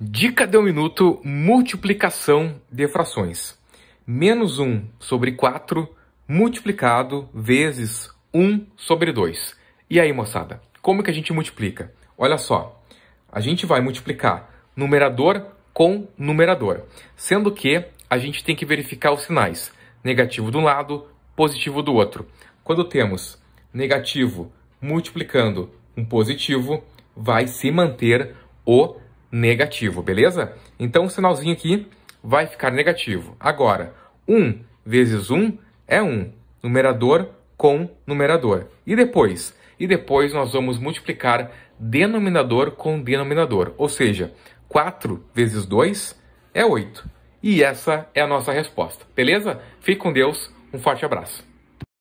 Dica de um minuto, multiplicação de frações. Menos 1 sobre 4 multiplicado vezes 1 sobre 2. E aí, moçada, como que a gente multiplica? Olha só, a gente vai multiplicar numerador com numerador, sendo que a gente tem que verificar os sinais. Negativo de um lado, positivo do outro. Quando temos negativo multiplicando um positivo, vai se manter o negativo, beleza? Então o sinalzinho aqui vai ficar negativo. Agora, 1 vezes 1 é 1, numerador com numerador. E depois? E depois nós vamos multiplicar denominador com denominador, ou seja, 4 vezes 2 é 8. E essa é a nossa resposta, beleza? Fique com Deus, um forte abraço.